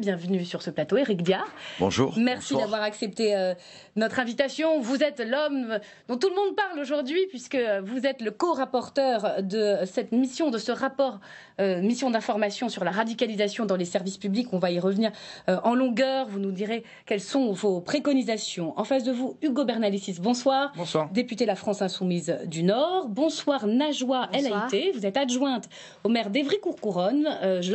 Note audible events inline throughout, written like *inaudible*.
Bienvenue sur ce plateau, Eric Diard. Bonjour. Merci d'avoir accepté euh, notre invitation. Vous êtes l'homme dont tout le monde parle aujourd'hui, puisque vous êtes le co-rapporteur de cette mission, de ce rapport, euh, mission d'information sur la radicalisation dans les services publics. On va y revenir euh, en longueur. Vous nous direz quelles sont vos préconisations. En face de vous, Hugo Bernalicis, bonsoir. Bonsoir. Député de la France Insoumise du Nord. Bonsoir, Najwa LAIT. Vous êtes adjointe au maire d'Evry-Courcouronne.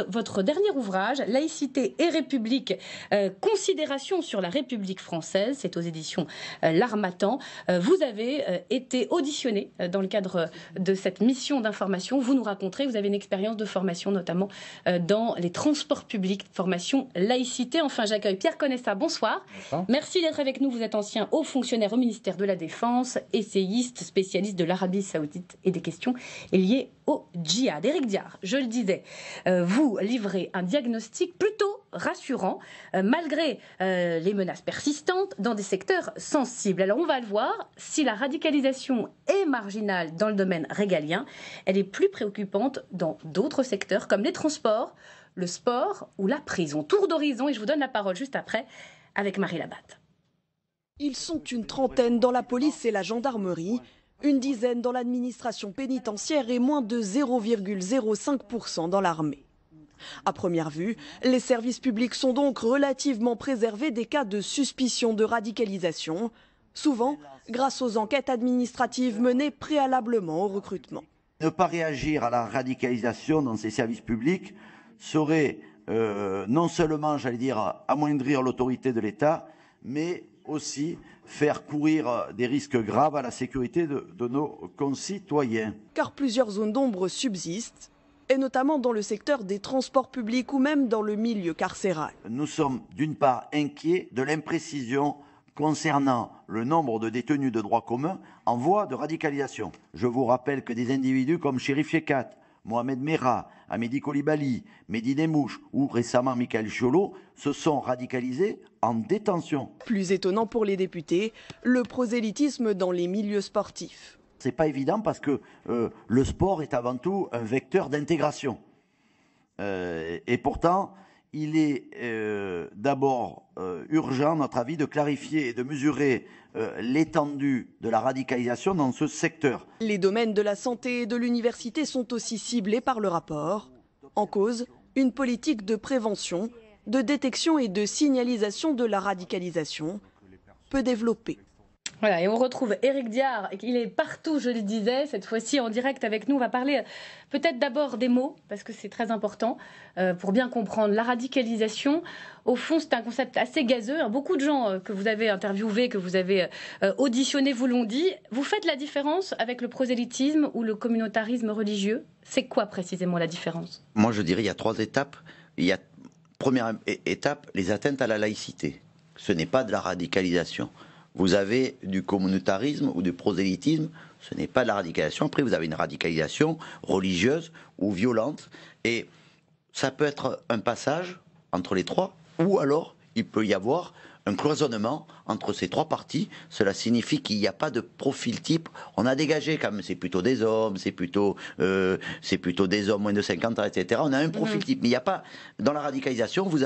votre dernier ouvrage, Laïcité et République, euh, considération sur la République française, c'est aux éditions euh, L'Armatan. Euh, vous avez été auditionné dans le cadre de cette mission d'information. Vous nous raconterez, vous avez une expérience de formation notamment dans les transports publics, formation laïcité. Enfin, j'accueille Pierre Conessa. Bonsoir. Bonsoir. Merci d'être avec nous. Vous êtes ancien haut fonctionnaire au ministère de la Défense, essayiste, spécialiste de l'Arabie saoudite et des questions liées au djihad. Eric Diard, je le disais, vous livrez un diagnostic plutôt rassurant, euh, malgré euh, les menaces persistantes dans des secteurs sensibles. Alors on va le voir, si la radicalisation est marginale dans le domaine régalien, elle est plus préoccupante dans d'autres secteurs comme les transports, le sport ou la prison. Tour d'horizon et je vous donne la parole juste après avec Marie Labatte. Ils sont une trentaine dans la police et la gendarmerie, une dizaine dans l'administration pénitentiaire et moins de 0,05% dans l'armée. À première vue, les services publics sont donc relativement préservés des cas de suspicion de radicalisation, souvent grâce aux enquêtes administratives menées préalablement au recrutement. Ne pas réagir à la radicalisation dans ces services publics serait euh, non seulement, j'allais dire, amoindrir l'autorité de l'État, mais aussi faire courir des risques graves à la sécurité de nos concitoyens. Car plusieurs zones d'ombre subsistent et notamment dans le secteur des transports publics ou même dans le milieu carcéral. Nous sommes d'une part inquiets de l'imprécision concernant le nombre de détenus de droit commun en voie de radicalisation. Je vous rappelle que des individus comme Chérif Yekat, Mohamed Merah, Amédi Koulibaly, Mehdi Demouche ou récemment Michael Chiolo se sont radicalisés en détention. Plus étonnant pour les députés, le prosélytisme dans les milieux sportifs n'est pas évident parce que euh, le sport est avant tout un vecteur d'intégration. Euh, et pourtant, il est euh, d'abord urgent, à notre avis, de clarifier et de mesurer l'étendue de la radicalisation dans ce secteur. Les domaines de la santé et de l'université sont aussi ciblés par le rapport. En cause, une politique de prévention, de détection et de signalisation de la radicalisation peut développer. Voilà, et on retrouve Éric Diard, il est partout, je le disais, cette fois-ci en direct avec nous. On va parler euh, peut-être d'abord des mots, parce que c'est très important euh, pour bien comprendre. La radicalisation, au fond, c'est un concept assez gazeux. Hein. Beaucoup de gens euh, que vous avez interviewés, que vous avez auditionnés vous l'ont dit. Vous faites la différence avec le prosélytisme ou le communautarisme religieux C'est quoi précisément la différence Moi, je dirais il y a trois étapes. Il y a, première étape, les atteintes à la laïcité. Ce n'est pas de la radicalisation vous avez du communautarisme ou du prosélytisme, ce n'est pas de la radicalisation. Après, vous avez une radicalisation religieuse ou violente. Et ça peut être un passage entre les trois, ou alors il peut y avoir un cloisonnement entre ces trois parties. Cela signifie qu'il n'y a pas de profil type. On a dégagé quand c'est plutôt des hommes, c'est plutôt, euh, c'est plutôt des hommes moins de 50 ans, etc. On a un profil mm-hmm. type, mais il n'y a pas dans la radicalisation. Vous,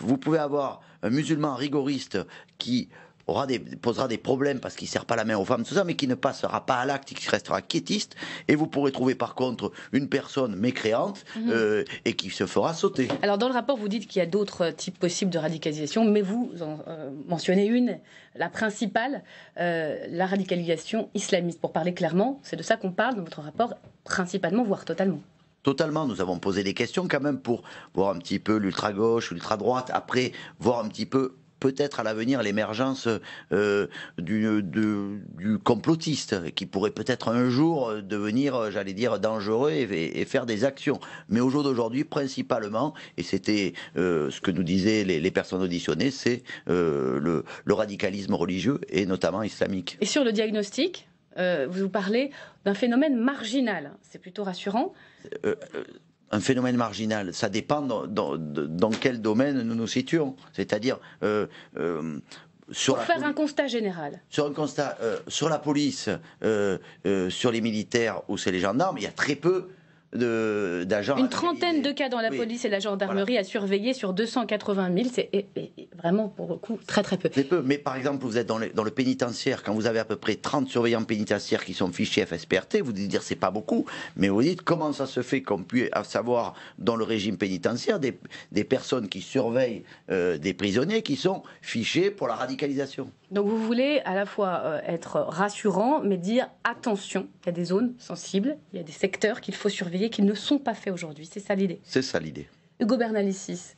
vous pouvez avoir un musulman rigoriste qui aura posera des problèmes parce qu'il ne sert pas la main aux femmes, tout ça, mais qui ne passera pas à l'acte, qui restera quiétiste. Et vous pourrez trouver par contre une personne mécréante mhm. euh, et qui se fera sauter. Alors dans le rapport, vous dites qu'il y a d'autres types possibles de radicalisation, mais vous en euh, mentionnez une, la principale, euh, la radicalisation islamiste. Pour parler clairement, c'est de ça qu'on parle dans votre rapport, principalement, voire totalement totalement. Nous avons posé des questions quand même pour voir un petit peu l'ultra-gauche, l'ultra-droite, après voir un petit peu peut-être à l'avenir l'émergence euh, du, du, complotiste qui pourrait peut-être un jour euh, devenir, euh, j'allais dire, dangereux et, faire des actions. Mais au jour d'aujourd'hui, principalement, et c'était ce que nous disaient les, personnes auditionnées, c'est le, radicalisme religieux et notamment islamique. Et sur le diagnostic, euh, vous parlez d'un phénomène marginal. C'est plutôt rassurant un phénomène marginal. Ça dépend dans, quel domaine nous nous situons. C'est-à-dire. Euh, euh, sur Pour faire un constat général. Sur un constat, euh, sur la police, sur les militaires ou sur les gendarmes, il y a très peu une trentaine de cas dans la police et la gendarmerie à surveiller sur 280 000. C'est vraiment, pour beaucoup très très peu. C'est peu, mais par exemple, vous êtes dans le, pénitentiaire, quand vous avez à peu près 30 surveillants pénitentiaires qui sont fichés FSPRT, vous dites dire c'est pas beaucoup, mais vous dites comment ça se fait qu'on puisse savoir dans le régime pénitentiaire des, personnes qui surveillent euh, des prisonniers qui sont fichés pour la radicalisation. Donc vous voulez à la fois euh, être rassurant, mais dire attention, il y a des zones sensibles, il y a des secteurs qu'il faut surveiller qui ne sont pas faits aujourd'hui. C'est ça l'idée. C'est ça l'idée. Hugo Bernalicis.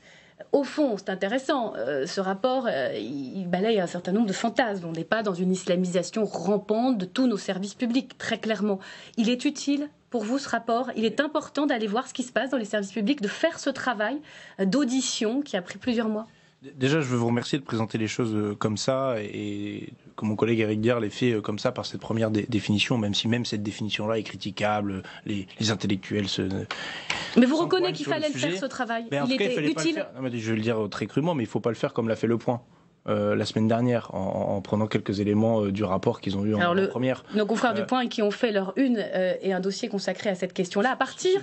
Au fond, c'est intéressant, euh, ce rapport, euh, il balaye un certain nombre de fantasmes. On n'est pas dans une islamisation rampante de tous nos services publics, très clairement. Il est utile pour vous ce rapport Il est important d'aller voir ce qui se passe dans les services publics, de faire ce travail d'audition qui a pris plusieurs mois Déjà, je veux vous remercier de présenter les choses euh, comme ça et, que mon collègue Eric Dier l'ait fait euh, comme ça par cette première définition, même si même cette définition-là est critiquable, les, intellectuels se. Mais vous reconnaissez qu'il fallait le, faire ce travail. il était utile. je vais le dire euh, très crûment, mais il ne faut pas le faire comme l'a fait Le Point. Euh, la semaine dernière en, prenant quelques éléments euh, du rapport qu'ils ont eu en, le, première. Nos confrères du euh, Point qui ont fait leur une et un dossier consacré à cette question-là à partir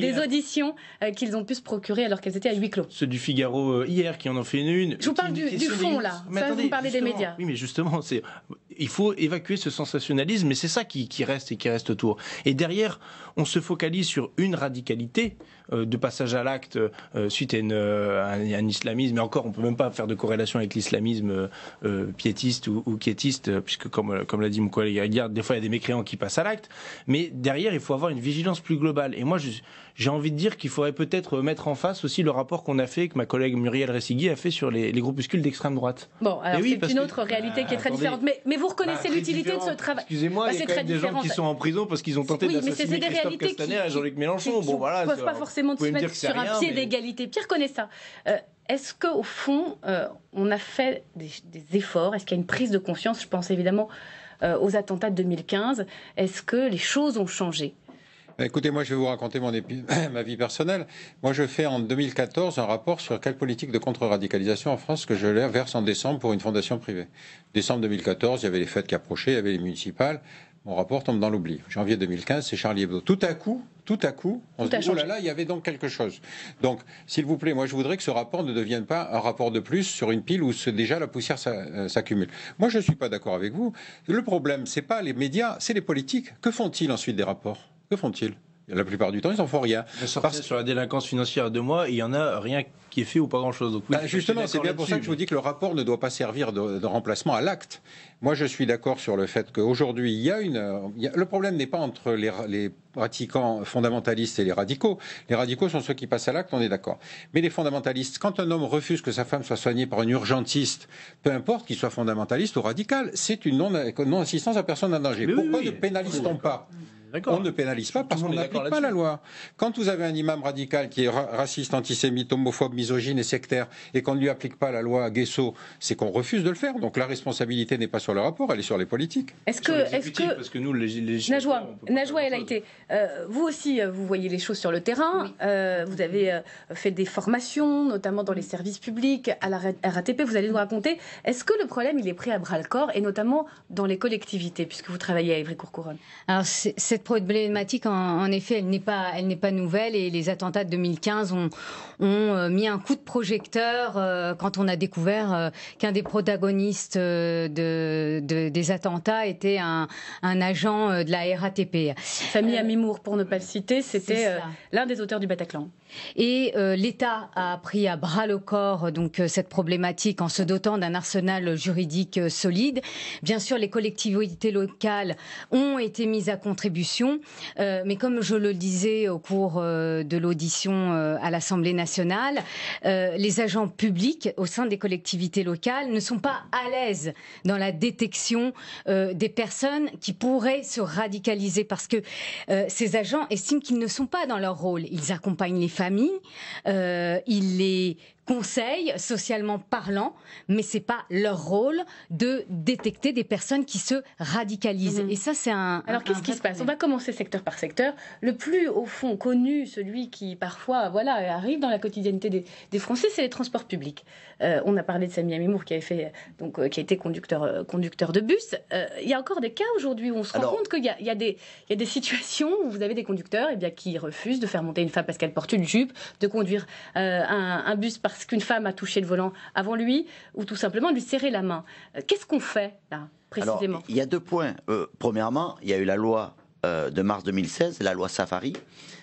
des auditions qu'ils ont pu se procurer alors qu'elles étaient à huis clos. Ceux du Figaro hier qui en ont fait une. une Je vous parle du, fond là. Ça, vous parlez des médias. Oui, mais justement, c'est il faut évacuer ce sensationnalisme, mais c'est ça qui, reste et qui reste autour. Et derrière, on se focalise sur une radicalité euh, de passage à l'acte euh, suite euh, à, un, islamisme, et encore, on ne peut même pas faire de corrélation avec l'islamisme piétiste ou, piétiste puisque comme, l'a dit mon collègue des fois il y a des mécréants qui passent à l'acte, mais derrière, il faut avoir une vigilance plus globale. Et moi, je, j'ai envie de dire qu'il faudrait peut-être mettre en face aussi le rapport qu'on a fait, que ma collègue Muriel Ressigui a fait sur les, groupuscules d'extrême droite. Bon, alors c'est une autre réalité qui est ah, très différente. Mais, mais vous reconnaissez bah, l'utilité de ce travail. Excusez-moi, bah, il y a des gens qui sont en prison parce qu'ils ont tenté oui, d'assassiner Christophe Castaner et Jean-Luc Mélenchon. bon, voilà. peuvent pas forcément se mettre sur un pied d'égalité. Pierre connaît ça. Euh, est-ce qu'au fond, euh, on a fait des, efforts Est-ce qu'il y a une prise de conscience Je pense évidemment euh, aux attentats de 2015. Est-ce que les choses ont changé Écoutez, moi, je vais vous raconter mon *clears throat* ma vie personnelle. Moi, je fais en 2014 un rapport sur quelle politique de contre-radicalisation en France que je verse en décembre pour une fondation privée. Décembre 2014, il y avait les fêtes qui approchaient, il y avait les municipales. Mon rapport tombe dans l'oubli. Janvier 2015, c'est Charlie Hebdo. Tout à coup, tout à coup, on se dit, oh là là, il y avait donc quelque chose. Donc, s'il vous plaît, moi, je voudrais que ce rapport ne devienne pas un rapport de plus sur une pile où déjà la poussière euh, s'accumule. Moi, je ne suis pas d'accord avec vous. Le problème, c'est pas les médias, c'est les politiques. Que font-ils ensuite des rapports font-ils la plupart du temps, ils n'en font rien. Sur la délinquance financière de moi, il n'y en a rien qui est fait ou pas grand-chose. Bah, justement, c'est bien pour ça que je vous dis que le rapport ne doit pas servir de remplacement à l'acte. Moi, je suis d'accord sur le fait qu'aujourd'hui, il y a une. le problème n'est pas entre les, pratiquants fondamentalistes et les radicaux. Les radicaux sont ceux qui passent à l'acte, on est d'accord. Mais les fondamentalistes, quand un homme refuse que sa femme soit soignée par une urgentiste, peu importe qu'il soit fondamentaliste ou radical, c'est une non-assistance à personne en danger. Pourquoi ne pénalise-t-on pas on ne pénalise pas parce qu'on n'applique pas la loi. Quand vous avez un imam radical qui est raciste, antisémite, homophobe, misogyne et sectaire, et qu'on ne lui applique pas la loi à Guesso, c'est qu'on refuse de le faire. Donc la responsabilité n'est pas sur le rapport, elle est sur les politiques. Est-ce que, est-ce que, parce que nous, les, Najwa, elle a été. Euh, vous aussi, euh, vous voyez les choses sur le terrain. Euh, vous avez fait des formations, notamment dans les services publics, à la RATP. Vous allez nous raconter. Est-ce que le problème, il est pris à bras le corps, et notamment dans les collectivités, puisque vous travaillez à Évry-Courcouronne Alors cette problématique, en, effet, elle n'est pas, elle n'est pas nouvelle, et les attentats de 2015 ont, mis un coup de projecteur quand on a découvert qu'un des protagonistes de des attentats était un, un, agent euh, de la RATP. Famille Amimour, pour ne pas le citer, c'était euh, l'un des auteurs du Bataclan. Et euh, l'État a pris à bras le corps donc euh, cette problématique en se dotant d'un arsenal juridique euh, solide. Bien sûr, les collectivités locales ont été mises à contribution, mais comme je le disais au cours de l'audition à l'Assemblée nationale, les agents publics au sein des collectivités locales ne sont pas à l'aise dans la détection des personnes qui pourraient se radicaliser parce que ces agents estiment qu'ils ne sont pas dans leur rôle. Ils accompagnent les famille. Euh, il est les Conseils, socialement parlant, mais c'est pas leur rôle de détecter des personnes qui se radicalisent. Mhm. Et ça, c'est un. Alors qu'est-ce qui se passe On va commencer secteur par secteur. Le plus au fond connu, celui qui parfois, voilà, arrive dans la quotidienneté des, Français, c'est les transports publics. Euh, on a parlé de Samia Mimour qui avait fait, donc, euh, qui a été conducteur, euh, conducteur de bus. Il y a encore des cas aujourd'hui où on se rend compte qu'il y, y, y, a des situations où vous avez des conducteurs, et eh bien, qui refusent de faire monter une femme parce qu'elle porte une jupe, de conduire un, un bus par parce qu'une femme a touché le volant avant lui, ou tout simplement lui serrer la main. Euh, qu'est-ce qu'on fait là, précisément Il y a deux points. Euh, premièrement, il y a eu la loi euh, de mars 2016, la loi Safari,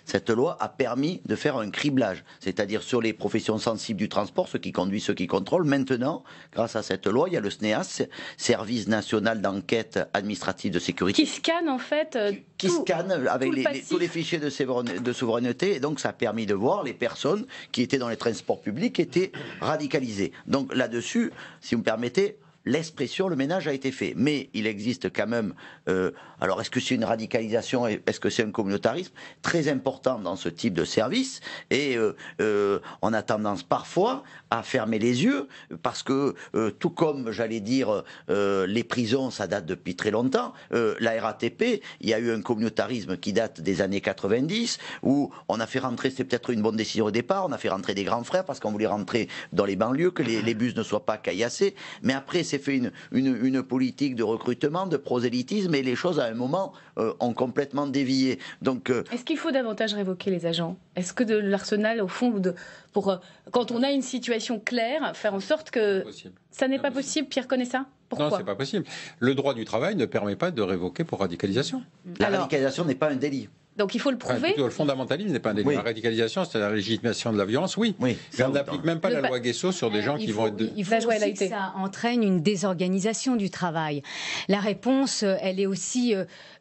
cette loi a permis de faire un criblage, c'est-à-dire sur les professions sensibles du transport, ceux qui conduisent, ceux qui contrôlent. Maintenant, grâce à cette loi, il y a le SNEAS, e Service National d'Enquête Administrative de Sécurité. Qui scanne en fait euh, Qui, scanne avec tous les fichiers de, de souveraineté. Et donc ça a permis de voir les personnes qui étaient dans les transports publics étaient radicalisées. Donc là-dessus, si vous me permettez, l'expression, le ménage a été fait. Mais il existe quand même, euh, alors est-ce que c'est une radicalisation, est-ce que c'est un communautarisme très important dans ce type de service Et euh, euh, on a tendance parfois à fermer les yeux parce que, tout comme j'allais dire, les prisons, ça date depuis très longtemps, la RATP, il y a eu un communautarisme qui date des années 90 où on a fait rentrer, c'est peut-être une bonne décision au départ, on a fait rentrer des grands frères parce qu'on voulait rentrer dans les banlieues, que les, les bus ne soient pas caillassés. Mais après, s'est fait une, politique de recrutement, de prosélytisme, et les choses à un moment euh, ont complètement dévié. Donc, euh, est-ce qu'il faut davantage révoquer les agents Est-ce que de l'arsenal, au fond, de, pour euh, quand on a une situation claire, faire en sorte que ça n'est pas possible. Pierre connaît ça pourquoi non, c'est pas possible. Le droit du travail ne permet pas de révoquer pour radicalisation. La radicalisation n'est pas un délit. Donc il faut le prouver. le fondamentalisme n'est pas un délit. La radicalisation, c'est la légitimation de la violence, oui. Mais on n'applique même pas la loi Guesso sur des euh, gens qui vont être. Il faut bah, que ça entraîne une désorganisation du travail. La réponse, euh, elle est aussi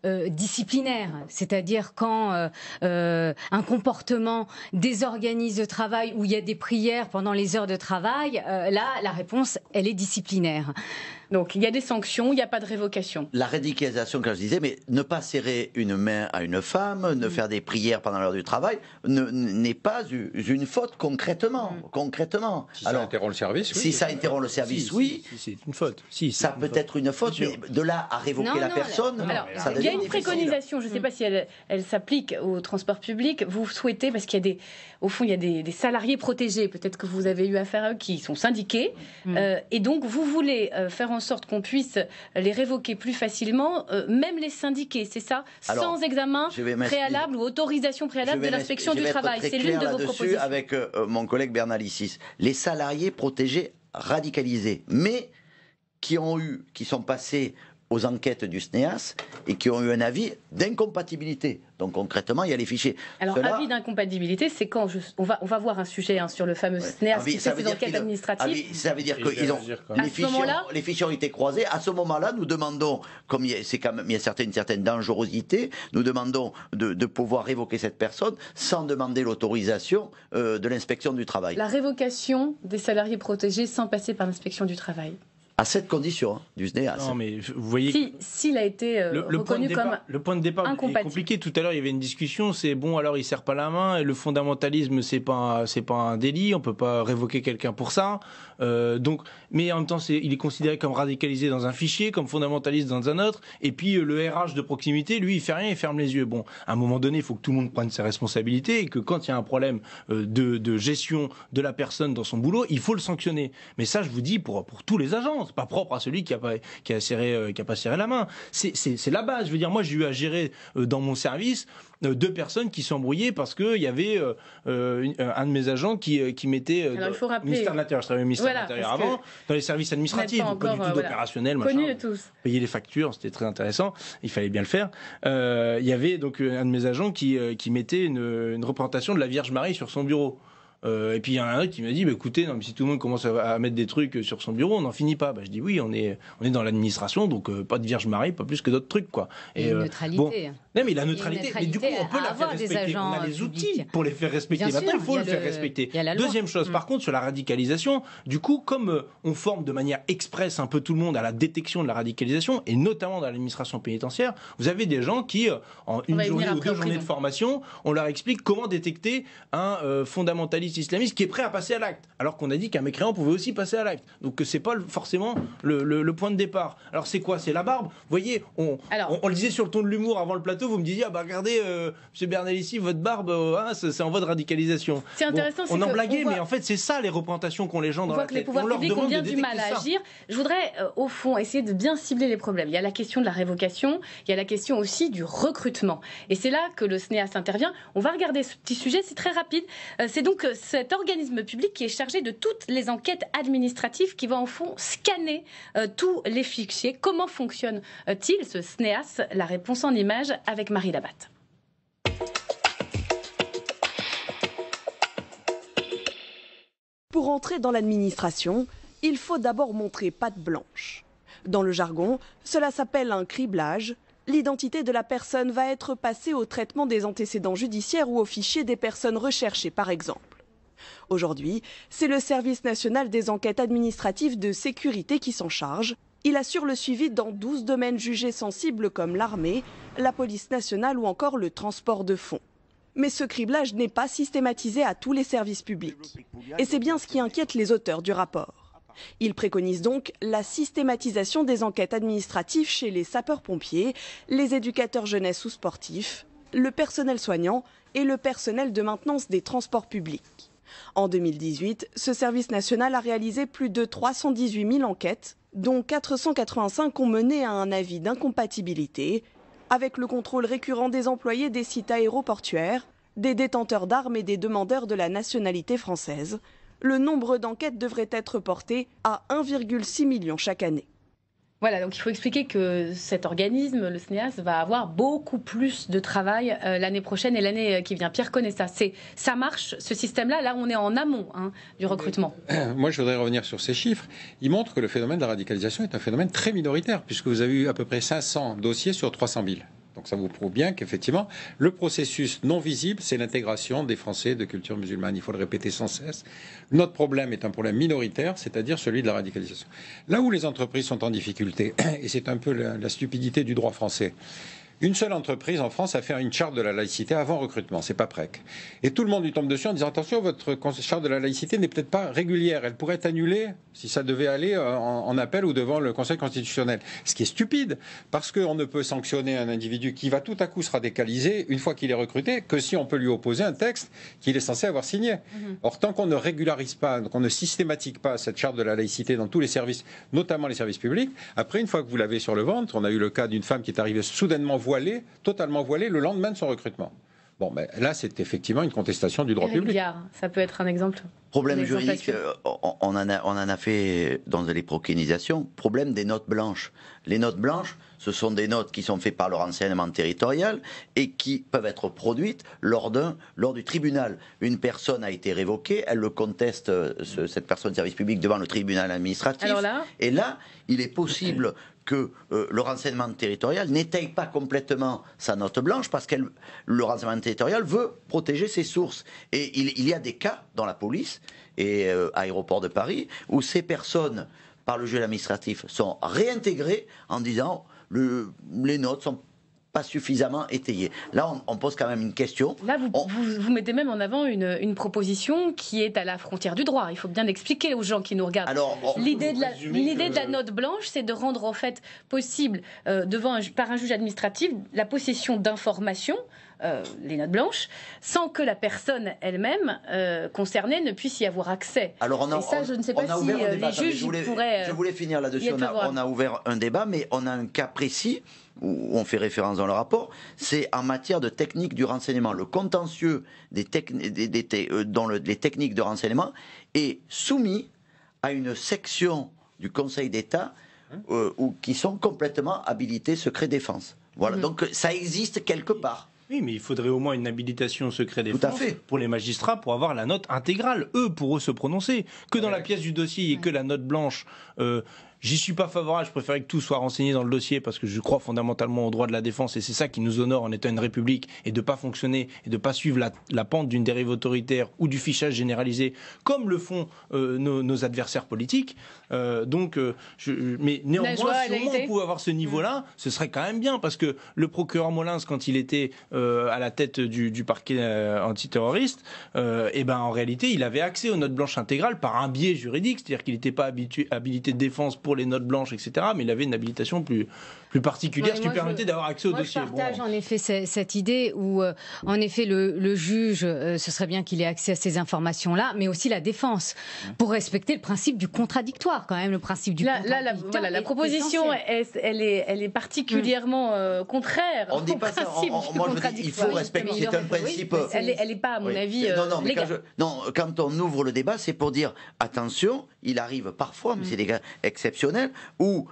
euh, disciplinaire, c'est-à-dire quand un comportement désorganise le travail, où il y a des prières pendant les heures de travail, là, la réponse, elle est disciplinaire. Donc il y a des sanctions, il n'y a pas de révocation. La radicalisation, comme je disais, mais ne pas serrer une main à une femme, ne mm. faire des prières pendant l'heure du travail, n'est pas une faute concrètement. Mm. concrètement. Si Alors, ça interrompt le service, oui. Si ça interrompt le service, oui. c'est une faute. Si, ça peut être une faute, mais de là à révoquer la non, personne, Alors, Il y a une préconisation, je ne sais mm. pas si elle, s'applique au transport public. Vous souhaitez, parce qu'il y a des, au fond, il y a des, salariés protégés, peut-être que vous avez eu affaire à eux, qui sont syndiqués, euh, et donc vous voulez euh, faire en en sorte qu'on puisse les révoquer plus facilement, euh, même les syndiqués, c'est ça Sans examen préalable ou autorisation préalable de l'inspection du travail. C'est l'une de vos propositions. Avec euh, euh, mon collègue Bernal les salariés protégés radicalisés, mais qui ont eu, qui sont passés aux enquêtes du SNEAS e et qui ont eu un avis d'incompatibilité. Donc concrètement, il y a les fichiers. Alors avis d'incompatibilité, c'est quand on, va, on va voir un sujet hein, sur le fameux SNEAS e avis, qui fait enquêtes administratives. ça veut dire que ont... les, fichiers les, fichiers ont, été croisés. À ce moment-là, nous demandons, comme il y a, quand même, il une certaine dangerosité, nous demandons de, pouvoir révoquer cette personne sans demander l'autorisation euh, de l'inspection du travail. La révocation des salariés protégés sans passer par l'inspection du travail à cette condition hein, du Non, mais vous voyez. S'il a été euh, le, reconnu comme. Le point de départ est compliqué. Tout à l'heure, il y avait une discussion c'est bon, alors il ne sert pas la main, et le fondamentalisme, ce n'est pas, pas un délit, on ne peut pas révoquer quelqu'un pour ça. Euh, donc, mais en même temps, il est considéré comme radicalisé dans un fichier, comme fondamentaliste dans un autre. Et puis, euh, le RH de proximité, lui, il fait rien, il ferme les yeux. Bon, à un moment donné, il faut que tout le monde prenne ses responsabilités et que quand il y a un problème de, de gestion de la personne dans son boulot, il faut le sanctionner. Mais ça, je vous dis, pour, pour tous les agences pas propre à celui qui a pas qui a serré euh, qui a la main. C'est la base. Je veux dire, moi j'ai eu à gérer euh, dans mon service euh, deux personnes qui s'embrouillaient parce que il y avait un de mes agents qui qui mettait il faut rappeler, ministère de l'intérieur, de l'intérieur avant dans les services administratifs, donc pas du tout d'opérationnel, Payer les factures, c'était très intéressant. Il fallait bien le faire. il y avait donc un de mes agents qui qui mettait une représentation de la Vierge Marie sur son bureau. Euh, et puis il y en a un autre qui m'a dit, bah, écoutez, non, mais si tout le monde commence à, mettre des trucs euh, sur son bureau, on n'en finit pas. Bah, je dis oui, on est, on est dans l'administration, donc euh, pas de Vierge Marie, pas plus que d'autres trucs. Quoi. Et, Bon, mais la neutralité, mais du coup, on peut la faire respecter. On a les outils pour les faire respecter. Maintenant, il faut le faire respecter. Deuxième chose, mm. par contre, sur la radicalisation, du coup, comme on forme de manière express un peu tout le monde à la détection de la radicalisation, et notamment dans l'administration pénitentiaire, vous avez des gens qui, en une journée ou deux journées de formation, on leur explique comment détecter un fondamentalisme islamiste qui est prêt à passer à l'acte. Alors qu'on a dit qu'un mécréant pouvait aussi passer à l'acte. Donc que c'est pas forcément le, point de départ. Alors c'est quoi C'est la barbe. Vous voyez, on, on, le disait sur le ton de l'humour avant le plateau, vous me disiez, ah bah regardez, euh, monsieur bernal ici votre barbe, euh, hein, c'est en voie de radicalisation. C'est intéressant. on en blaguait, mais en fait c'est ça les représentations qu'ont les gens dans on voit la que les pouvoirs publics ont bien du mal à agir. Je voudrais euh, au fond essayer de bien cibler les problèmes. Il y a la question de la révocation, il y a la question aussi du recrutement. Et c'est là que le e SNEAS intervient. On va regarder ce petit sujet, c'est très rapide. c'est donc cet organisme public qui est chargé de toutes les enquêtes administratives qui va en fond scanner euh, tous les fichiers. Comment fonctionne-t-il ce SNEAS La réponse en image avec Marie Labatte. Pour entrer dans l'administration, il faut d'abord montrer patte blanche. Dans le jargon, cela s'appelle un criblage. L'identité de la personne va être passée au traitement des antécédents judiciaires ou au fichier des personnes recherchées, par exemple. Aujourd'hui, c'est le Service national des enquêtes administratives de sécurité qui s'en charge. Il assure le suivi dans 12 domaines jugés sensibles comme l'armée, la police nationale ou encore le transport de fonds. Mais ce criblage n'est pas systématisé à tous les services publics. Et c'est bien ce qui inquiète les auteurs du rapport. Ils préconisent donc la systématisation des enquêtes administratives chez les sapeurs-pompiers, les éducateurs jeunesse ou sportifs, le personnel soignant et le personnel de maintenance des transports publics. En 2018, ce service national a réalisé plus de 318 000 enquêtes, dont 485 ont mené à un avis d'incompatibilité, avec le contrôle récurrent des employés des sites aéroportuaires, des détenteurs d'armes et des demandeurs de la nationalité française. Le nombre d'enquêtes devrait être porté à 1,6 million chaque année. Voilà, donc il faut expliquer que cet organisme, le SNEAS, va avoir beaucoup plus de travail euh, l'année prochaine et l'année euh, qui vient. Pierre connaît ça. C'est, ça marche, ce système-là. Là, on est en amont hein, du recrutement. *clears throat* Moi, je voudrais revenir sur ces chiffres. Ils montrent que le phénomène de la radicalisation est un phénomène très minoritaire, puisque vous avez eu à peu près 500 dossiers sur 300 000. Donc ça vous prouve bien qu'effectivement, le processus non visible, c'est l'intégration des Français de culture musulmane. Il faut le répéter sans cesse. Notre problème est un problème minoritaire, c'est-à-dire celui de la radicalisation. Là où les entreprises sont en difficulté, *clears throat* et c'est un peu la, stupidité du droit français, une seule entreprise en France a fait une charte de la laïcité avant recrutement, c'est pas PREC. Et tout le monde lui tombe dessus en disant attention, votre charte de la laïcité n'est peut-être pas régulière, elle pourrait être annulée si ça devait aller euh, en, appel ou devant le Conseil constitutionnel. Ce qui est stupide, parce qu'on ne peut sanctionner un individu qui va tout à coup se radicaliser une fois qu'il est recruté que si on peut lui opposer un texte qu'il est censé avoir signé. Mhm. Or, tant qu'on ne régularise pas, qu'on ne systématique pas cette charte de la laïcité dans tous les services, notamment les services publics, après, une fois que vous l'avez sur le ventre, on a eu le cas d'une femme qui est arrivée soudainement voilé, totalement voilé le lendemain de son recrutement. Bon, ben, là, c'est effectivement une contestation du droit public. ça peut être un exemple. Problème juridique, euh, on en, a, on en a fait dans les proclinisations. Problème des notes blanches. Les notes blanches, ce sont des notes qui sont faites par le renseignement territorial et qui peuvent être produites lors, lors du tribunal. Une personne a été révoquée, elle le conteste, euh, cette personne de service public, devant le tribunal administratif. et là, il est possible que euh, le renseignement territorial n'étaye pas complètement sa note blanche parce que le renseignement territorial veut protéger ses sources. Et il, y a des cas dans la police et euh, aéroport de Paris où ces personnes, par le jeu administratif, sont réintégrées en disant le, les notes sont pas suffisamment étayé. Là, on, pose quand même une question. Là, vous, mettez même en avant une, proposition qui est à la frontière du droit. Il faut bien l'expliquer aux gens qui nous regardent. Alors, l'idée de, la, note blanche, c'est de rendre en fait possible, euh, devant par un juge administratif, la possession d'informations euh, les notes blanches, sans que la personne elle-même euh, concernée ne puisse y avoir accès. ça, je ne sais pas si euh, les juges voulais, pourraient. Je voulais finir là-dessus. On, a ouvert un débat, mais on a un cas précis où on fait référence dans le rapport, c'est en matière de technique du renseignement. Le contentieux des dans les techniques de renseignement est soumis à une section du Conseil d'État hein qui sont complètement habilités secret défense. Voilà, mmh. donc ça existe quelque part. Oui, mais il faudrait au moins une habilitation secrète des fait. pour les magistrats pour avoir la note intégrale, eux, pour eux se prononcer. Que dans la pièce du dossier et que la note blanche. Euh, J'y suis pas favorable, je préférais que tout soit renseigné dans le dossier parce que je crois fondamentalement au droit de la défense et c'est ça qui nous honore en étant une république et de pas fonctionner et de pas suivre la, pente d'une dérive autoritaire ou du fichage généralisé comme le font euh, nos, adversaires politiques. Euh, donc, euh, je, mais néanmoins, si on pouvait avoir ce niveau-là, mm. ce serait quand même bien parce que le procureur Molins, quand il était à la tête du, parquet antiterroriste, et eh ben en réalité, il avait accès aux notes blanches intégrales par un biais juridique, c'est-à-dire qu'il n'était pas habitué, habilité de défense pour les notes blanches, etc. Mais il avait une habilitation plus, plus particulière, ce qui permettait d'avoir accès au moi dossier. Je partage en effet cette idée où, euh, en effet, le, juge, euh, ce serait bien qu'il ait accès à ces informations-là, mais aussi la défense, pour respecter le principe du contradictoire, quand même, le principe du contradictoire. la, la proposition, elle, est, elle est particulièrement mm. euh, contraire on au pas principe ça, moi il faut respecter, c'est un principe. elle n'est est pas, à mon avis, non, non, non, quand on ouvre le débat, c'est pour dire, attention, il arrive parfois, mais mm. c'est des cas exceptionnels, où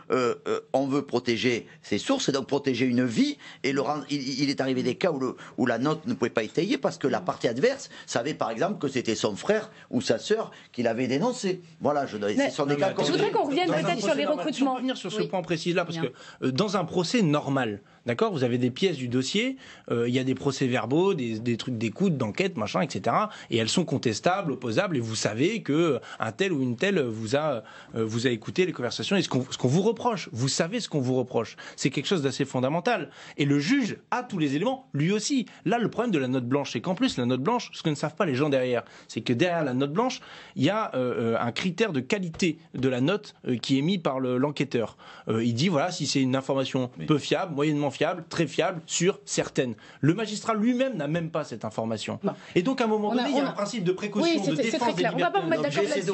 on veut protéger ses sources et donc protéger une vie. Et il, est arrivé des cas où, la note ne pouvait pas étayer parce que la partie adverse savait par exemple que c'était son frère ou sa sœur qui l'avait dénoncé. Voilà, je, ce sont des cas. Je voudrais qu'on revienne peut-être sur les recrutements. revenir sur ce point précis là parce que euh, dans un procès normal. D'accord Vous avez des pièces du dossier, euh, il y a des procès-verbaux, des, trucs d'écoute, d'enquête, machin, etc. Et elles sont contestables, opposables, et vous savez que un tel ou une telle vous a, euh, vous a écouté les conversations et ce qu'on vous reproche. Vous savez ce qu'on vous reproche. C'est quelque chose d'assez fondamental. Et le juge a tous les éléments, lui aussi. Là, le problème de la note blanche, c'est qu'en plus, la note blanche, ce que ne savent pas les gens derrière, c'est que derrière la note blanche, il y a euh, un critère de qualité de la note qui est mis par l'enquêteur. il dit, voilà, si c'est une information peu fiable, moyennement fiable, très fiable, sur certaines. Le magistrat lui-même n'a même pas cette information. Et donc, à un moment donné, il y a, un principe de précaution, oui, de défense très clair. Des on va pas remettre Il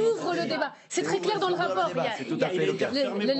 ouvre le débat. C'est très clair dans le rapport. Le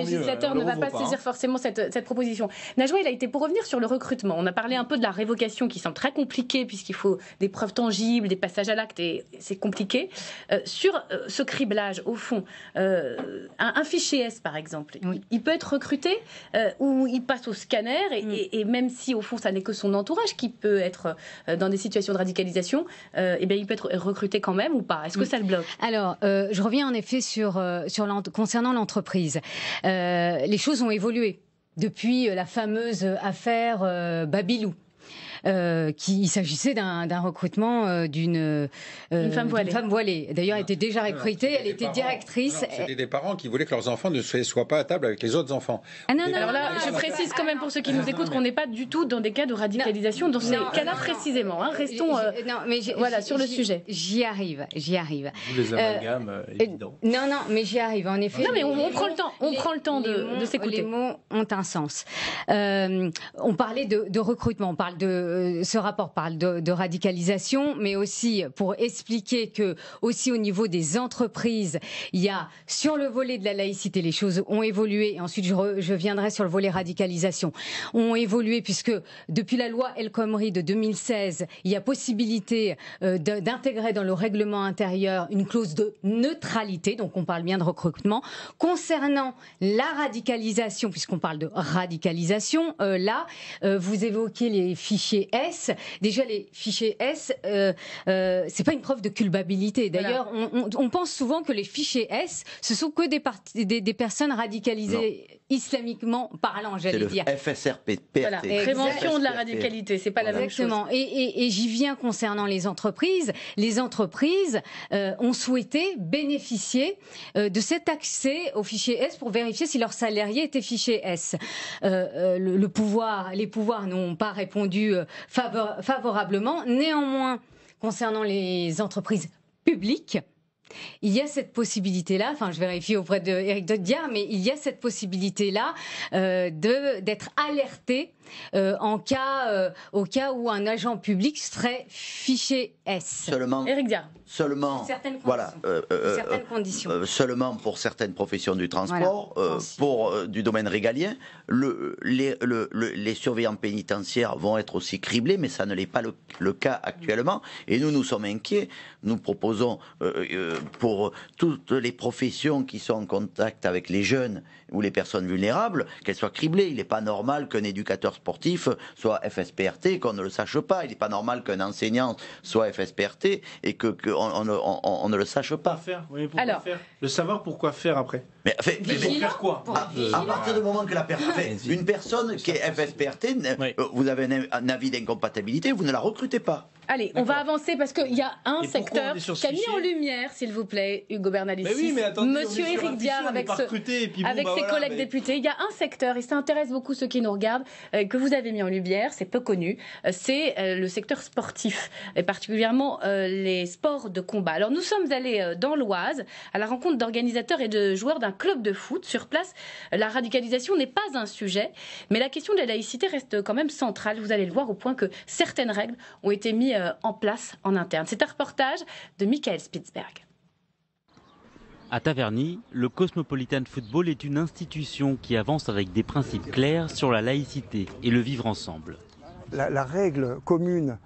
législateur, euh, ne va pas saisir forcément cette proposition. Najwa, il a été pour revenir sur le recrutement. On a parlé un peu de la révocation qui semble très compliquée puisqu'il faut des preuves tangibles, des passages à l'acte et c'est compliqué. Euh, sur euh, ce criblage, au fond, un, fichier S par exemple, il peut être recruté euh, où il passe au scanner, mm. et, même si au fond ça n'est que son entourage qui peut être euh, dans des situations de radicalisation, et euh, eh il peut être recruté quand même ou pas Est-ce que mm. ça le bloque Alors, je reviens en effet sur, sur concernant l'entreprise. les choses ont évolué depuis la fameuse affaire Babylou. Euh, qu'il s'agissait d'un recrutement euh, euh, d'une femme, femme voilée. D'ailleurs, elle était déjà recrutée, elle était directrice. C'était des parents qui voulaient que leurs enfants ne soient pas à table avec les autres enfants. Ah non, non, alors là, je précise quand même pour ceux qui nous écoutent qu'on n'est pas du tout dans des cas de radicalisation, dans ces cas-là précisément. Hein. Restons mais voilà, sur le sujet. J'y arrive, j'y arrive. les amalgames, évident. Non, non, mais j'y arrive, en effet. Non, mais on, prend le temps, on prend le temps de, s'écouter. Les mots ont un sens. on parlait de, de recrutement, on parle de euh, ce rapport parle de, radicalisation, mais aussi pour expliquer que aussi au niveau des entreprises, il y a sur le volet de la laïcité, les choses ont évolué. ensuite, je, viendrai sur le volet radicalisation. Ont évolué puisque depuis la loi El Khomri de 2016, il y a possibilité euh, d'intégrer dans le règlement intérieur une clause de neutralité. Donc, on parle bien de recrutement concernant la radicalisation, puisqu'on parle de radicalisation. Euh, là, vous évoquez les fichiers S. Déjà, les fichiers S, euh, euh, c'est pas une preuve de culpabilité. D'ailleurs, on, pense souvent que les fichiers S, ce sont que des, des, personnes radicalisées islamiquement parlant, j'allais dire. FSRP, voilà. prévention de la radicalité, c'est pas la même chose. Exactement. Et, j'y viens concernant les entreprises. Les entreprises euh, ont souhaité bénéficier euh, de cet accès au fichier S pour vérifier si leurs salariés étaient fichés S. Euh, le, pouvoir, les pouvoirs n'ont pas répondu favorablement. Néanmoins, concernant les entreprises publiques, il y a cette possibilité-là, enfin je vérifie auprès d'Éric Dodiard, mais il y a cette possibilité-là euh, d'être alerté euh, en cas, euh, au cas où un agent public serait fiché S. Seulement. Seulement. Certaines euh, conditions. seulement pour certaines professions du transport, pour du domaine régalien, les, les, surveillants pénitentiaires vont être aussi criblés, mais ça ne l'est pas le, cas actuellement. Et nous, nous sommes inquiets. Nous proposons pour toutes les professions qui sont en contact avec les jeunes ou les personnes vulnérables, qu'elles soient criblées. Il n'est pas normal qu'un éducateur sportif soit FSPRT, qu'on ne le sache pas. Il n'est pas normal qu'un enseignant soit FSPRT et qu'on ne le sache pas. Faire, faire Le savoir pourquoi faire après. Mais, faire quoi ah, à, partir du moment que la ah, une personne qui est FSPRT, vous avez un avis d'incompatibilité, vous ne la recrutez pas. Allez, on va avancer parce qu'il y a un secteur qui a mis en lumière, s'il vous plaît, Hugo Bernalicis, Monsieur Éric Diard avec, avec bah ses collègues députés. Il y a un secteur, et ça intéresse beaucoup ceux qui nous regardent, euh, que vous avez mis en lumière, c'est peu connu, euh, c'est euh, le secteur sportif, et particulièrement les sports de combat. Alors nous sommes allés dans l'Oise à la rencontre d'organisateurs et de joueurs d'un club de foot. Sur place, la radicalisation n'est pas un sujet, mais la question de la laïcité reste quand même centrale. Vous allez le voir au point que certaines règles ont été mises euh, en place en interne. C'est un reportage de Michael Spitzberg. À Taverny, le Cosmopolitan Football est une institution qui avance avec des principes clairs sur la laïcité et le vivre ensemble. La, règle commune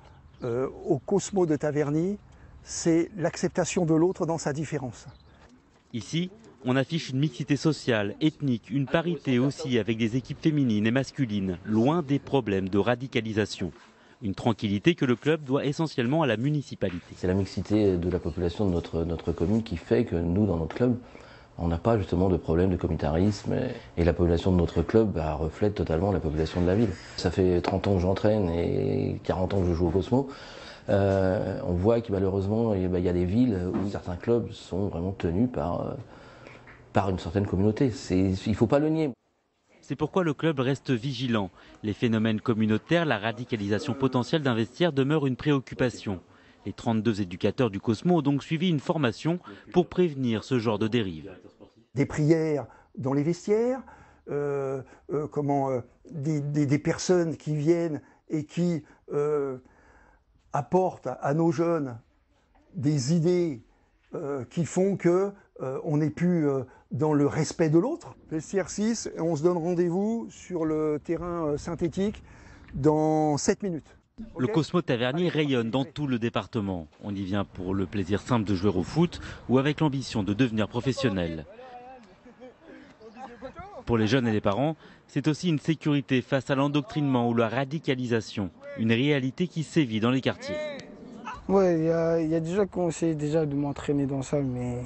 euh, au Cosmo de Taverny, c'est l'acceptation de l'autre dans sa différence. Ici, on affiche une mixité sociale, ethnique, une parité aussi avec des équipes féminines et masculines, loin des problèmes de radicalisation. Une tranquillité que le club doit essentiellement à la municipalité. C'est la mixité de la population de notre, notre commune qui fait que nous, dans notre club, on n'a pas justement de problème de communautarisme et la population de notre club bah, reflète totalement la population de la ville. Ça fait 30 ans que j'entraîne et 40 ans que je joue au Cosmo. Euh, on voit que malheureusement il y a bah, des villes où certains clubs sont vraiment tenus par, euh, par une certaine communauté. Il ne faut pas le nier. C'est pourquoi le club reste vigilant. Les phénomènes communautaires, la radicalisation potentielle d'un vestiaire demeurent une préoccupation. Les 32 éducateurs du Cosmo ont donc suivi une formation pour prévenir ce genre de dérive. Des prières dans les vestiaires, euh, euh, comment, euh, des, personnes qui viennent et qui apportent à, nos jeunes des idées qui font que on ait pu dans le respect de l'autre. cr 6, on se donne rendez-vous sur le terrain euh, synthétique dans 7 minutes. Le Cosmo Tavernier rayonne dans tout le département. On y vient pour le plaisir simple de jouer au foot ou avec l'ambition de devenir professionnel. Pour les jeunes et les parents, c'est aussi une sécurité face à l'endoctrinement ou la radicalisation, une réalité qui sévit dans les quartiers. Ouais, il y, a déjà qu'on essayé déjà de m'entraîner dans ça, mais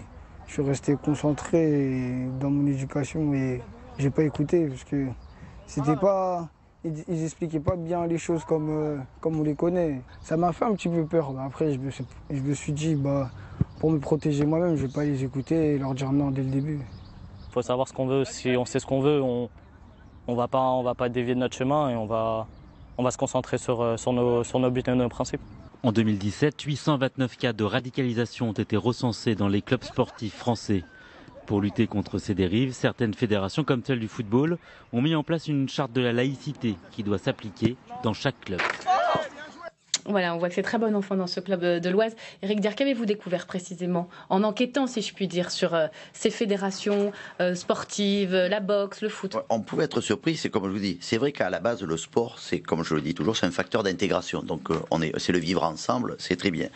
je suis resté concentré dans mon éducation et j'ai pas écouté parce que c'était ah. pas ils, expliquaient pas bien les choses comme, euh, comme on les connaît. Ça m'a fait un petit peu peur. Après, je me, suis, je me suis dit, bah, pour me protéger moi-même, je vais pas les écouter et leur dire non dès le début. Il faut savoir ce qu'on veut. Si on sait ce qu'on veut, on on va pas on va pas dévier de notre chemin et on va on va se concentrer sur, euh, sur nos sur nos buts et nos principes. En 2017, 829 cas de radicalisation ont été recensés dans les clubs sportifs français. Pour lutter contre ces dérives, certaines fédérations, comme celle du football, ont mis en place une charte de la laïcité qui doit s'appliquer dans chaque club. Voilà, on voit que c'est très bon enfant dans ce club euh, de l'Oise. Eric Dier, qu'avez-vous découvert précisément en enquêtant, si je puis dire, sur euh, ces fédérations euh, sportives, la boxe, le foot On pouvait être surpris, c'est comme je vous dis, c'est vrai qu'à la base, le sport, c'est comme je le dis toujours, c'est un facteur d'intégration. Donc, c'est le vivre ensemble, c'est très bien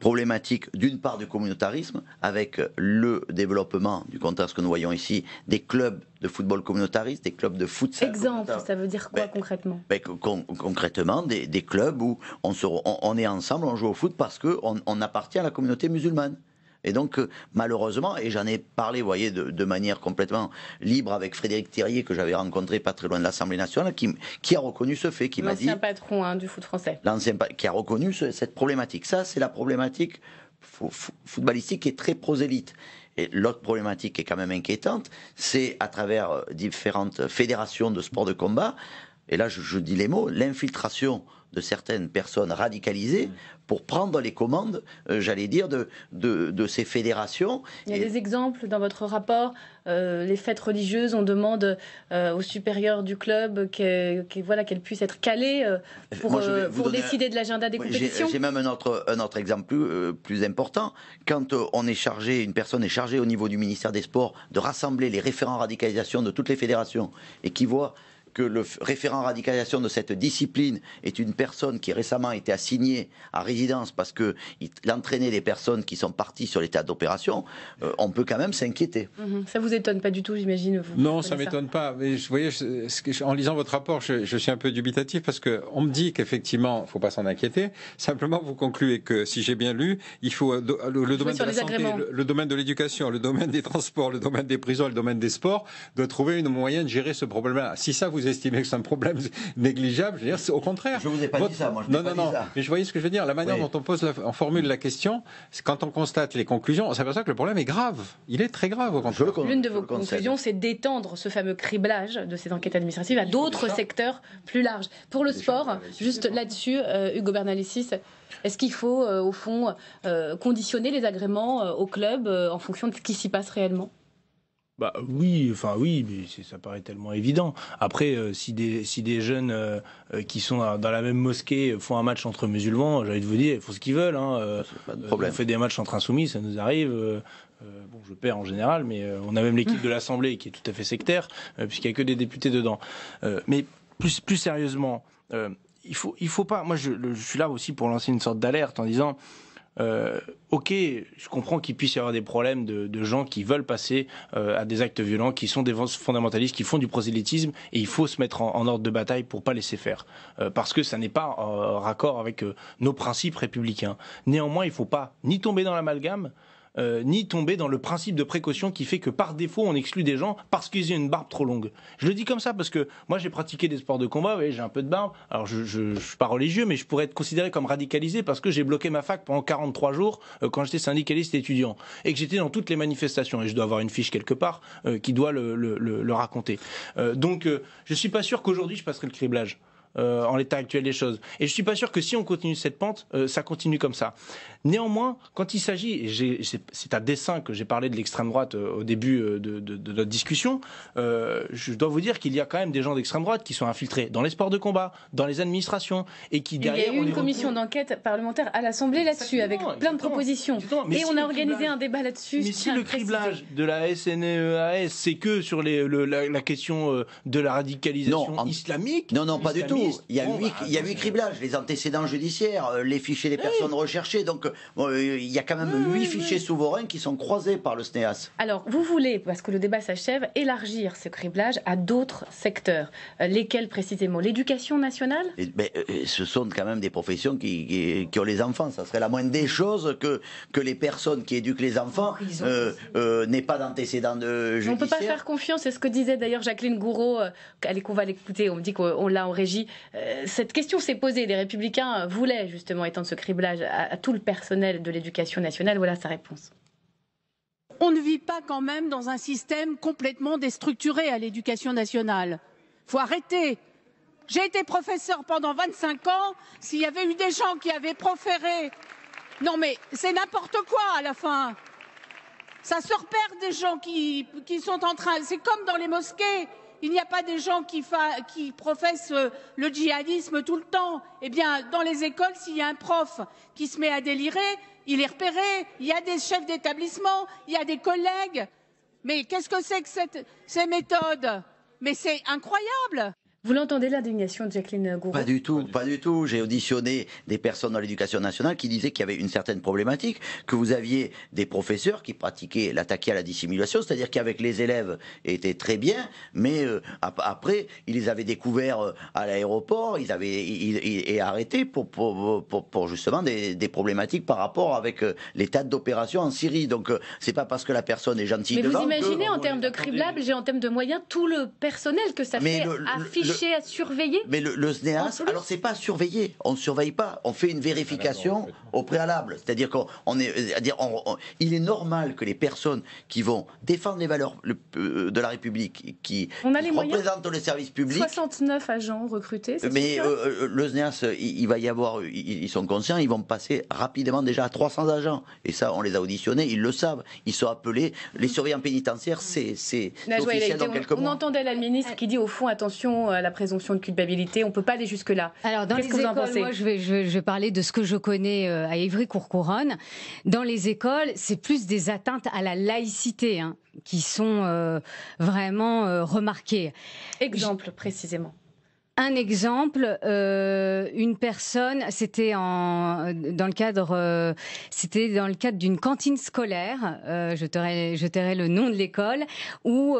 problématique d'une part du communautarisme, avec le développement du contexte que nous voyons ici, des clubs de football communautariste, des clubs de foot Exemple, ça veut dire quoi ben, concrètement ben, Concrètement, des, clubs où on, on, est ensemble, on joue au foot parce qu'on appartient à la communauté musulmane. Et donc, euh, malheureusement, et j'en ai parlé, vous voyez, de, manière complètement libre avec Frédéric Thierrier, que j'avais rencontré pas très loin de l'Assemblée nationale, qui, a reconnu ce fait, qui m'a dit. L'ancien patron hein, du foot français. L'ancien qui a reconnu cette problématique. Ça, c'est la problématique footballistique qui est très prosélyte. Et l'autre problématique qui est quand même inquiétante, c'est à travers euh, différentes fédérations de sports de combat, et là je dis les mots, l'infiltration de certaines personnes radicalisées pour prendre les commandes, euh, j'allais dire, de, de, ces fédérations. Il y a des exemples dans votre rapport. Euh, les fêtes religieuses, on demande euh, aux supérieurs du club qu'elles voilà, qu'elle puissent être calées pour, décider de l'agenda des compétitions. J'ai même un autre, un autre exemple plus, plus important. Quand on est chargé, une personne est chargée au niveau du ministère des Sports de rassembler les référents radicalisation de toutes les fédérations et qui voit que le référent radicalisation de cette discipline est une personne qui récemment a été assignée à résidence parce qu'il entraînait des personnes qui sont parties sur l'état d'opération, euh, on peut quand même s'inquiéter. Ça mm-hmm. Ça vous étonne pas du tout, j'imagine vous Non, ça m'étonne pas. Mais voyez, en lisant votre rapport, je, suis un peu dubitatif parce qu'on me dit qu'effectivement, il ne faut pas s'en inquiéter. Simplement, vous concluez que, si j'ai bien lu, il faut euh, le, domaine de la santé, le, domaine de l'éducation, le domaine des transports, le domaine des prisons, le domaine des sports, doit trouver une moyen de gérer ce problème-là. Si ça vous vous estimez que c'est un problème *laughs* négligeable, je veux dire, c'est au contraire. Je vous ai pas dit ça, moi. Je non, non, pas non. Mais je voyais ce que je veux dire. La manière dont on pose, la... formule la question, c'est quand on constate les conclusions, on s'aperçoit que le problème est grave. Il est très grave L'une de vos conclusions, c'est d'étendre ce fameux criblage de ces enquêtes administratives à d'autres secteurs plus larges. Pour le sport, juste là-dessus, euh, Hugo Bernalicis. Est-ce qu'il faut, euh, au fond, euh, conditionner les agréments au club en fonction de ce qui s'y passe réellement bah oui, enfin oui, mais ça paraît tellement évident. Après, euh, si des si des jeunes euh, euh, qui sont dans, la même mosquée font un match entre musulmans, envie de vous dire, ils font ce qu'ils veulent. Hein, problème. on fait des matchs entre insoumis, ça nous arrive. bon, je perds en général, mais on a même l'équipe de l'Assemblée qui est tout à fait sectaire, puisqu'il n'y a que des députés dedans. mais plus plus sérieusement, il faut il faut pas. Moi, je suis là aussi pour lancer une sorte d'alerte en disant euh, ok, je comprends qu'il puisse y avoir des problèmes de, gens qui veulent passer euh, à des actes violents, qui sont des fondamentalistes, qui font du prosélytisme, et il faut se mettre en, ordre de bataille pour pas laisser faire, euh, parce que ça n'est pas en raccord avec nos principes républicains. Néanmoins, il ne faut pas ni tomber dans l'amalgame, euh, ni tomber dans le principe de précaution qui fait que par défaut on exclut des gens parce qu'ils ont une barbe trop longue. Je le dis comme ça parce que moi j'ai pratiqué des sports de combat, j'ai un peu de barbe. Alors je, je, suis pas religieux, mais je pourrais être considéré comme radicalisé parce que j'ai bloqué ma fac pendant 43 jours euh, quand j'étais syndicaliste étudiant et que j'étais dans toutes les manifestations et je dois avoir une fiche quelque part euh, qui doit le, le raconter. donc je suis pas sûr qu'aujourd'hui je passerai le criblage. Euh, en l'état actuel des choses. Et je suis pas sûr que si on continue cette pente, euh, ça continue comme ça. Néanmoins, quand il s'agit, et c'est à dessein que j'ai parlé de l'extrême droite euh, au début de, notre discussion, je dois vous dire qu'il y a quand même des gens d'extrême droite qui sont infiltrés dans les sports de combat, dans les administrations, et qui derrière. Il y a eu une commission d'enquête parlementaire à l'Assemblée là-dessus, avec plein de propositions. Et on a organisé un débat là-dessus. Mais si le criblage de la SNEAS, e c'est que sur la, question de la radicalisation islamique. Non, non, pas du tout. Bah, il y a, huit, il y a criblages, les antécédents judiciaires, euh, les fichiers des personnes recherchées. Donc, euh, il y a quand même huit fichiers souverains qui sont croisés par le SNEAS. Alors, vous voulez, parce que le débat s'achève, élargir ce criblage à d'autres secteurs. Euh, lesquels précisément L'éducation nationale ben, Ce sont quand même des professions qui, ont les enfants. Ça serait la moindre des choses que, que les personnes qui éduquent les enfants n'aient pas d'antécédents de judiciaires. On ne peut pas faire confiance. C'est ce que disait d'ailleurs Jacqueline Gouraud, qu'on va l'écouter. On me dit qu'on l'a en régie. Euh, cette question s'est posée. Les Républicains voulaient justement étendre ce criblage à, tout le personnel de l'éducation nationale. Voilà sa réponse on ne vit pas quand même dans un système complètement déstructuré à l'éducation nationale. Il Faut arrêter. J'ai été professeur pendant 25 ans. S'il y avait eu des gens qui avaient proféré, non mais c'est n'importe quoi à la fin. Ça se repère des gens qui, qui sont en train. C'est comme dans les mosquées. Il n'y a pas des gens qui, professent euh, le djihadisme tout le temps. Eh bien, dans les écoles, s'il y a un prof qui se met à délirer, il est repéré. Il y a des chefs d'établissement, il y a des collègues. Mais qu'est-ce que c'est que ces méthodes Mais c'est incroyable vous l'entendez l'indignation de Jacqueline Gouraud Pas du tout, pas du tout. J'ai auditionné des personnes dans l'éducation nationale qui disaient qu'il y avait une certaine problématique, que vous aviez des professeurs qui pratiquaient l'attaquer à la dissimulation, c'est-à-dire qu'avec les élèves étaient très bien, mais euh, après ils les avaient découverts euh, à l'aéroport, ils avaient ils, et arrêtés pour pour, justement des, problématiques par rapport avec euh, les tas d'opérations en Syrie. Donc c'est pas parce que la personne est gentille. Mais vous imaginez en termes de criblable, j'ai en termes de moyens tout le personnel que ça fait afficher à surveiller Mais le, le SNEAS, e ah, alors c'est pas à surveiller, on ne surveille pas, on fait une vérification ah, au préalable. C'est-à-dire qu'on on est, à dire il est normal que les personnes qui vont défendre les valeurs euh, de la République, qui, on les représentent le service public. 69 agents recrutés. Mais euh, euh, le SNEAS, e il, va y avoir, ils, sont conscients, ils vont passer rapidement déjà à 300 agents. Et ça, on les a auditionnés, ils le savent. Ils sont appelés, les surveillants pénitentiaires, c'est officiel dans quelques on, mois. On entendait la ministre qui dit au fond, attention à la présomption de culpabilité. On ne peut pas aller jusque-là. Alors, dans les écoles, moi, je vais, parler de ce que je connais euh, à Évry-Courcouronne. Dans les écoles, c'est plus des atteintes à la laïcité hein, qui sont euh, vraiment euh, remarquées. Exemple, précisément un exemple, euh, une personne, c'était en dans le cadre, euh, c'était dans le cadre d'une cantine scolaire. Euh, je tairai, je le nom de l'école où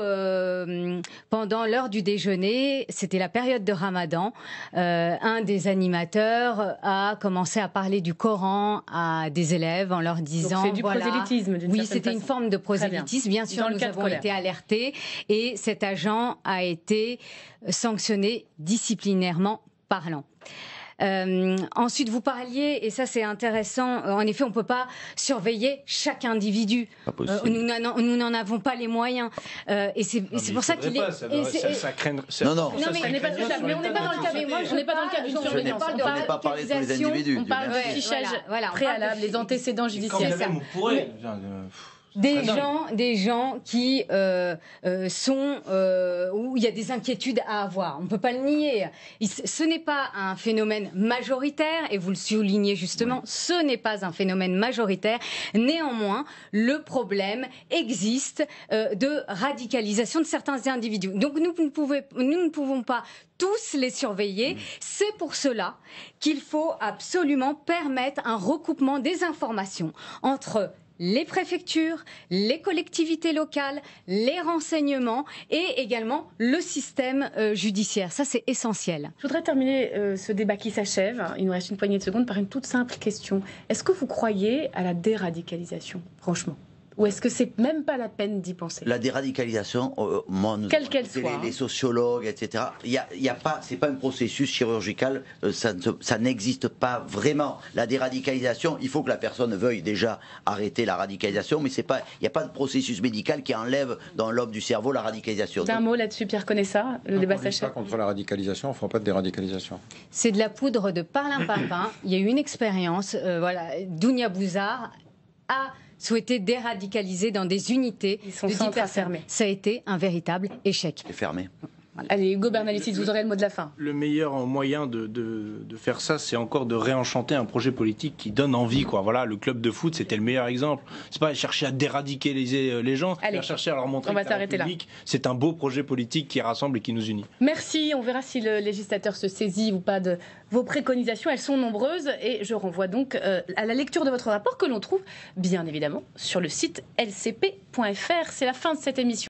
pendant l'heure du déjeuner, c'était la période de Ramadan. un des animateurs a commencé à parler du Coran à des élèves en leur disant c'est du voilà, prosélytisme. Oui, c'était une forme de prosélytisme. Bien, sûr, nous avons été alertés et cet agent a été sanctionné disciplinairement parlant. Euh, ensuite, vous parliez, et ça c'est intéressant, euh, en effet, on ne peut pas surveiller chaque individu. Euh, nous n'en avons pas les moyens. et c'est pour ça qu'il est... Ça, ça, Non, non, mais, pas mais on n'est pas, dans le cas mais moi, je n'est pas dans le cas d'une surveillance. On ne pas parler hein, de les individus. On parle de fichage préalable, les antécédents judiciaires. pourrait des ah gens, des gens qui euh, euh, sont euh, où il y a des inquiétudes à avoir. On ne peut pas le nier. Ce n'est pas un phénomène majoritaire, et vous le soulignez justement, ce n'est pas un phénomène majoritaire. Néanmoins, le problème existe de radicalisation de certains individus. Donc nous ne, pouvons, pas tous les surveiller. Mmh. C'est pour cela qu'il faut absolument permettre un recoupement des informations entre les préfectures, les collectivités locales, les renseignements et également le système euh, judiciaire. Ça, c'est essentiel. Je voudrais terminer euh, ce débat qui s'achève, il nous reste une poignée de secondes, par une toute simple question. Est-ce que vous croyez à la déradicalisation, franchement ou est-ce que c'est même pas la peine d'y penser La déradicalisation, euh, euh, mon moi, Quelle qu'elle soit. Hein. Les, sociologues, etc. Il y a, a pas, c'est pas un processus chirurgical. Euh, ça, n'existe pas vraiment. La déradicalisation, il faut que la personne veuille déjà arrêter la radicalisation, mais c'est pas, il n'y a pas de processus médical qui enlève dans l'aube du cerveau la radicalisation. D'un mot là-dessus, Pierre connaît ça. Le débat s'achève. Contre la radicalisation, on ne fera pas de déradicalisation. C'est de la poudre de parlin papin *coughs* il y a eu une expérience. voilà, Dounia Bouzard a souhaité déradicaliser dans des unités. Ils sont de fermés. Ça a été un véritable échec. fermé. Allez, Hugo Bernalicis, vous aurez le mot de la fin. Le meilleur moyen de, faire ça, c'est encore de réenchanter un projet politique qui donne envie. Quoi. Voilà, le club de foot, c'était le meilleur exemple. C'est pas chercher à déradiquer les, euh, gens, c'est chercher à leur montrer on va C'est un beau projet politique qui rassemble et qui nous unit. Merci. On verra si le législateur se saisit ou pas de vos préconisations. Elles sont nombreuses et je renvoie donc euh, à la lecture de votre rapport que l'on trouve bien évidemment sur le site lcp.fr. C'est la fin de cette émission.